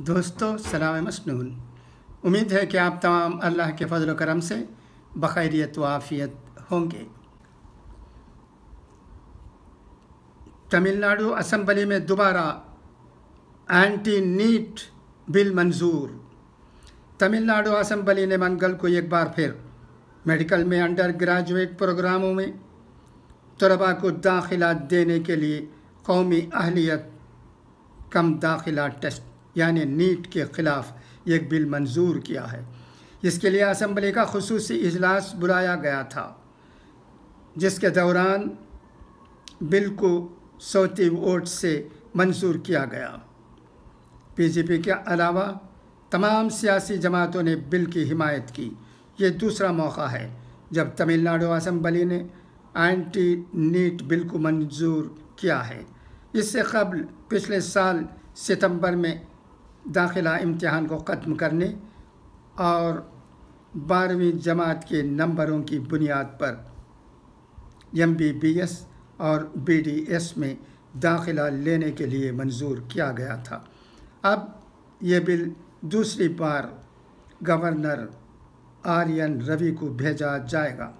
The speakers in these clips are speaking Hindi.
दोस्तों सलाम मसनून उम्मीद है कि आप तमाम अल्लाह के फजल करम से बखैरियत वाफ़ियत होंगे तमिलनाडु असम्बली में दोबारा एंटी नीट बिल मंजूर तमिलनाडु असम्बली ने मंगल को एक बार फिर मेडिकल में अंडर ग्रेजुएट प्रोग्रामों में तलबा को दाखिला देने के लिए कौमी अहलियत कम दाखिला टेस्ट यानी नीट के ख़िलाफ़ एक बिल मंजूर किया है इसके लिए असम्बली का खसूस इजलास बुलाया गया था जिसके दौरान बिल को सौती वोट से मंजूर किया गया पीजीपी के अलावा तमाम सियासी जमातों ने बिल की हिमायत की ये दूसरा मौका है जब तमिलनाडु असम्बली ने एंटी नीट बिल को मंजूर किया है इससे कबल पिछले साल सितंबर में दाखिला इम्तहान को ख़त्म करने और बारहवीं जमात के नंबरों की बुनियाद पर एम बी बी एस और बी डी एस में दाखिला लेने के लिए मंजूर किया गया था अब ये बिल दूसरी बार गवर्नर आर्यन रवि को भेजा जाएगा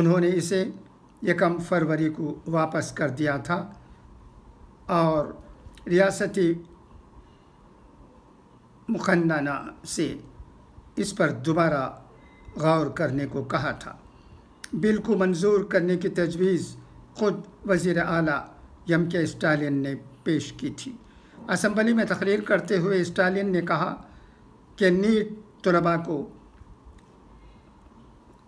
उन्होंने इसे यकम फरवरी को वापस कर दिया था और रियासती मुखन्ना से इस पर दोबारा गौर करने को कहा था बिल को मंजूर करने की तजवीज़ खुद वजीर अली यम के स्टालिन ने पेश की थी असम्बली में तकरीर करते हुए स्टालिन ने कहा कि नीट तलबा को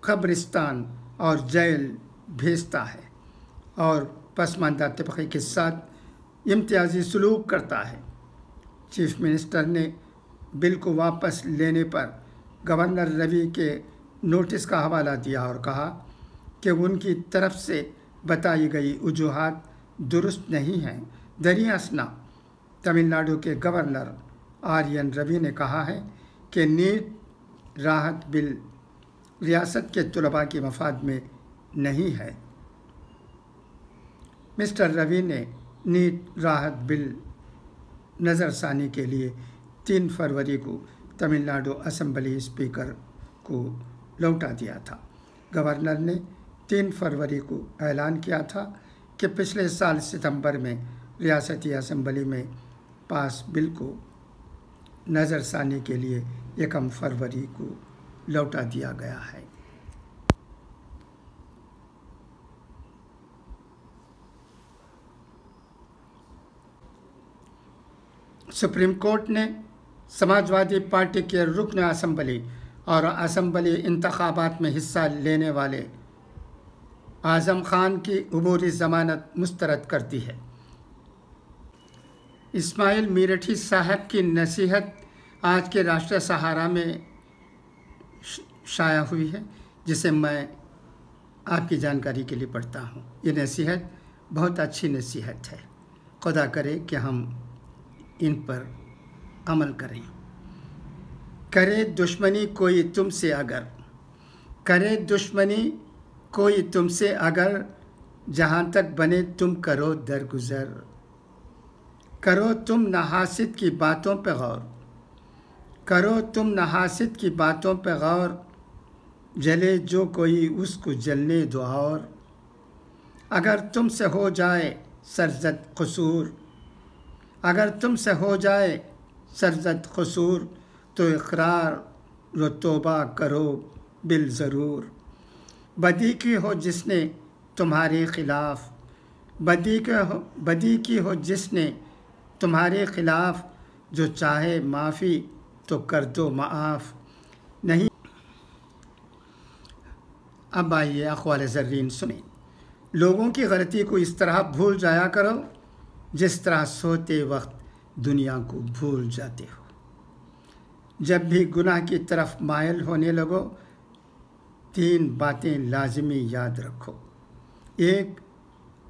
कब्रिस्तान और जेल भेजता है और पसमानदा तबके के साथ इम्तियाजी सलूक करता है चीफ मिनिस्टर ने बिल को वापस लेने पर गवर्नर रवि के नोटिस का हवाला दिया और कहा कि उनकी तरफ से बताई गई वजूहत दुरुस्त नहीं हैं दरियासना तमिलनाडु के गवर्नर आर्यन रवि ने कहा है कि नीट राहत बिल रियासत के तलबा के मफाद में नहीं है मिस्टर रवि ने नीट राहत बिल नज़रसानी के लिए तीन फरवरी को तमिलनाडु असम्बली स्पीकर को लौटा दिया था गवर्नर ने तीन फरवरी को ऐलान किया था कि पिछले साल सितंबर में रियासती असम्बली में पास बिल को नज़रसानी के लिए एकम फरवरी को लौटा दिया गया है सुप्रीम कोर्ट ने समाजवादी पार्टी के रुकन असम्बली और असम्बली इंतबात में हिस्सा लेने वाले आज़म खान की अबूरी ज़मानत मुस्तरद कर दी है इस्माइल मीरठी साहब की नसीहत आज के राष्ट्र सहारा में शाया हुई है जिसे मैं आपकी जानकारी के लिए पढ़ता हूँ ये नसीहत बहुत अच्छी नसीहत है खुदा करे कि हम इन पर अमल करें करे दुश्मनी कोई तुमसे अगर करे दुश्मनी कोई तुमसे अगर जहाँ तक बने तुम करो दरगुजर करो तुम नहासित की बातों पे गौर करो तुम नहासित की बातों पे गौर जले जो कोई उसको जलने दो और अगर तुमसे हो जाए सरजद कसूर अगर तुमसे हो जाए सरजद कसूर तो इकरार व तोबा करो बिल ज़रूर बदी की हो जिसने तुम्हारे ख़िलाफ़ बदी के हो बदी की हो जिसने तुम्हारे ख़िलाफ़ जो चाहे माफ़ी तो कर दो माफ़ नहीं अब आइए अखबार जर्रीन सुने लोगों की गलती को इस तरह भूल जाया करो जिस तरह सोते वक्त दुनिया को भूल जाते हो जब भी गुनाह की तरफ मायल होने लगो तीन बातें लाजमी याद रखो एक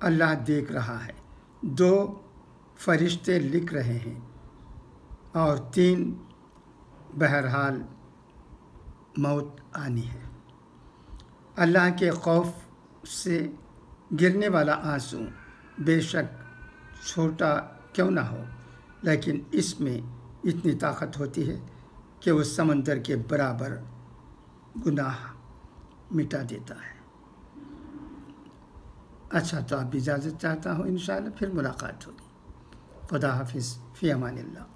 अल्लाह देख रहा है दो फरिश्ते लिख रहे हैं और तीन बहरहाल मौत आनी है अल्लाह के खौफ से गिरने वाला आंसू बेशक छोटा क्यों ना हो लेकिन इसमें इतनी ताकत होती है कि वो समंदर के बराबर गुनाह मिटा देता है अच्छा तो आप इजाज़त चाहता हूँ इन फिर मुलाकात होगी खुदा हाफिज़ फ़ी अमान